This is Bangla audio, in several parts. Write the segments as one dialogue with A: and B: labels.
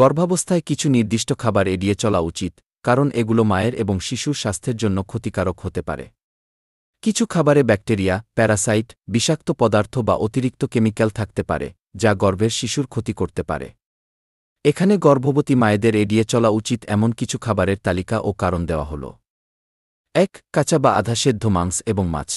A: গর্ভাবস্থায় কিছু নির্দিষ্ট খাবার এড়িয়ে চলা উচিত কারণ এগুলো মায়ের এবং শিশুর স্বাস্থ্যের জন্য ক্ষতিকারক হতে পারে কিছু খাবারে ব্যাকটেরিয়া প্যারাসাইট বিষাক্ত পদার্থ বা অতিরিক্ত কেমিক্যাল থাকতে পারে যা গর্ভের শিশুর ক্ষতি করতে পারে এখানে গর্ভবতী মায়েদের এড়িয়ে চলা উচিত এমন কিছু খাবারের তালিকা ও কারণ দেওয়া হল এক কাঁচা বা আধাসেদ্ধ মাংস এবং মাছ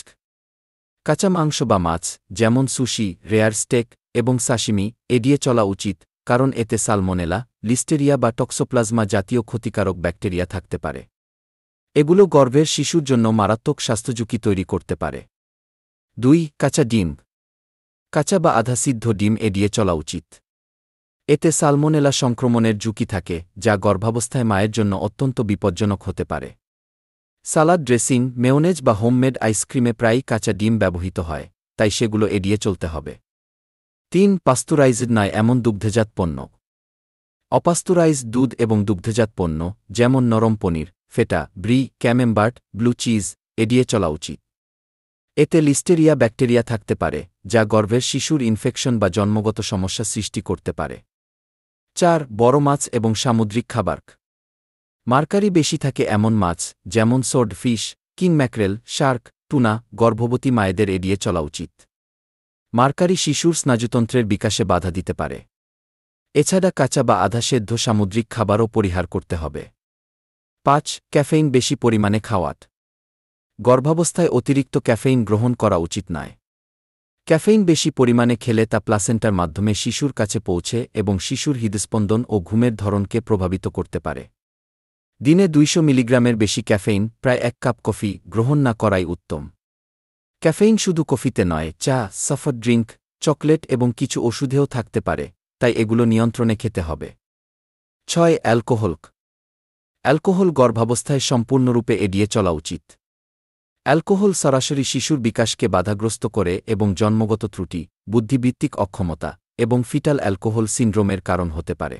A: কাঁচা মাংস বা মাছ যেমন সুশি রেয়ার স্টেক এবং সাশিমি এড়িয়ে চলা উচিত কারণ এতে সালমোনেলা লিস্টেরিয়া বা টক্সোপ্লাজমা জাতীয় ক্ষতিকারক ব্যাকটেরিয়া থাকতে পারে এগুলো গর্ভের শিশুর জন্য মারাত্মক স্বাস্থ্যঝুঁকি তৈরি করতে পারে দুই কাঁচা ডিম কাঁচা বা আধাসিদ্ধ ডিম এড়িয়ে চলা উচিত এতে সালমোনেলা সংক্রমণের ঝুঁকি থাকে যা গর্ভাবস্থায় মায়ের জন্য অত্যন্ত বিপজ্জনক হতে পারে সালাদ ড্রেসিং মেয়োনেজ বা হোমমেড আইসক্রিমে প্রায়ই কাঁচা ডিম ব্যবহৃত হয় তাই সেগুলো এড়িয়ে চলতে হবে তিন পাস্তুরাইজড নয় এমন দুগ্ধজাত পণ্য অপাস্তুরাইজড দুধ এবং দুগ্ধজাত পণ্য যেমন নরম পনির feta brie camembert blue cheese এড়িয়ে চলা উচিত এতে লিস্টেরিয়া ব্যাকটেরিয়া থাকতে পারে যা গর্ভের শিশুর ইনফেকশন বা জন্মগত সমস্যা সৃষ্টি করতে পারে চার বড় মাছ এবং সামুদ্রিক খাবার মার্কারি বেশি থাকে এমন মাছ যেমন swordfish king mackerel shark tuna গর্ভবতী মায়েদের এড়িয়ে চলা উচিত মার্কারি শিশুর স্নাযুতন্ত্রের বিকাশে বাধা দিতে পারে এছাড়া কাঁচা বা আধা সেদ্ধ সামুদ্রিক খাবারও পরিহার করতে হবে পাঁচ ক্যাফেইন বেশি পরিমাণে খাওয়াত গর্ভাবস্থায় অতিরিক্ত ক্যাফেইন গ্রহণ করা উচিত নয় ক্যাফেইন বেশি পরিমাণে খেলে তা প্লাসেন্টার মাধ্যমে শিশুর কাছে পৌঁছে এবং শিশুর হৃদস্পন্দন ও ঘুমের ধরনকে প্রভাবিত করতে পারে দিনে দুইশো মিলিগ্রামের বেশি ক্যাফেইন প্রায় এক কাপ কফি গ্রহণ না করাই উত্তম ক্যাফেইন শুধু কফিতে নয় চা সফট ড্রিঙ্ক চকলেট এবং কিছু ওষুধেও থাকতে পারে তাই এগুলো নিয়ন্ত্রণে খেতে হবে ছয় অ্যালকোহলক অ্যালকোহল গর্ভাবস্থায় সম্পূর্ণরূপে এড়িয়ে চলা উচিত অ্যালকোহল সরাসরি শিশুর বিকাশকে বাধাগ্রস্ত করে এবং জন্মগত ত্রুটি বুদ্ধিবৃত্তিক অক্ষমতা এবং ফিটাল অ্যালকোহল সিন্ড্রোমের কারণ হতে পারে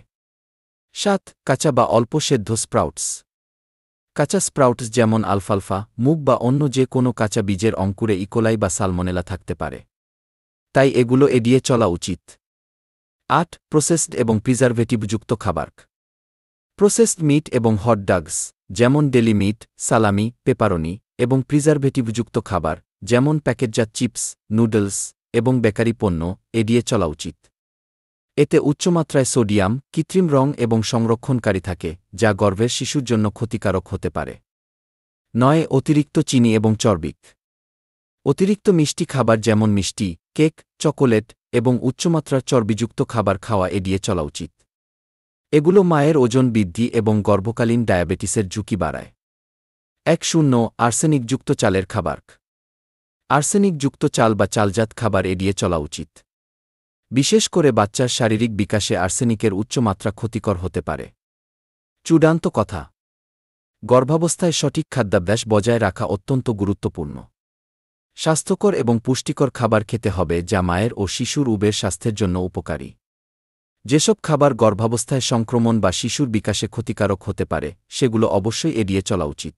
A: সাত কাঁচা বা অল্প সেদ্ধ স্প্রাউটস কাঁচা স্প্রাউটস যেমন আলফালফা মুগ বা অন্য যে কোনো কাঁচা বীজের অঙ্কুরে ইকোলাই e. বা সালমোনেলা থাকতে পারে তাই এগুলো এড়িয়ে চলা উচিত আট প্রসেসড এবং প্রিজারভেটিভযুক্ত খাবার প্রসেসড মিট এবং হট ডাগস যেমন ডেলি মিট সালামি পেপারনি এবং প্রিজারভেটিভযুক্ত খাবার যেমন প্যাকেটজাত চিপস নুডলস এবং বেকারি পণ্য এড়িয়ে চলা উচিত এতে উচ্চমাত্রায় সোডিয়াম কৃত্রিম রং এবং সংরক্ষণকারী থাকে যা গর্ভের শিশুর জন্য ক্ষতিকারক হতে পারে নয় অতিরিক্ত চিনি এবং চর্বিক অতিরিক্ত মিষ্টি খাবার যেমন মিষ্টি কেক চকোলেট এবং উচ্চমাত্রার চর্বিযুক্ত খাবার খাওয়া এড়িয়ে চলা উচিত এগুলো মায়ের ওজন বৃদ্ধি এবং গর্ভকালীন ডায়াবেটিসের ঝুঁকি বাড়ায় এক শূন্য আর্সেনিকযুক্ত চালের খাবার আর্সেনিকযুক্ত চাল বা চালজাত খাবার এড়িয়ে চলা উচিত বিশেষ করে বাচ্চার শারীরিক বিকাশে আর্সেনিকের উচ্চমাত্রা ক্ষতিকর হতে পারে চূড়ান্ত কথা গর্ভাবস্থায় সঠিক খাদ্যাভ্যাস বজায় রাখা অত্যন্ত গুরুত্বপূর্ণ স্বাস্থ্যকর এবং পুষ্টিকর খাবার খেতে হবে যা মায়ের ও শিশুর উবের স্বাস্থ্যের জন্য উপকারী যেসব খাবার গর্ভাবস্থায় সংক্রমণ বা শিশুর বিকাশে ক্ষতিকারক হতে পারে সেগুলো অবশ্যই এড়িয়ে চলা উচিত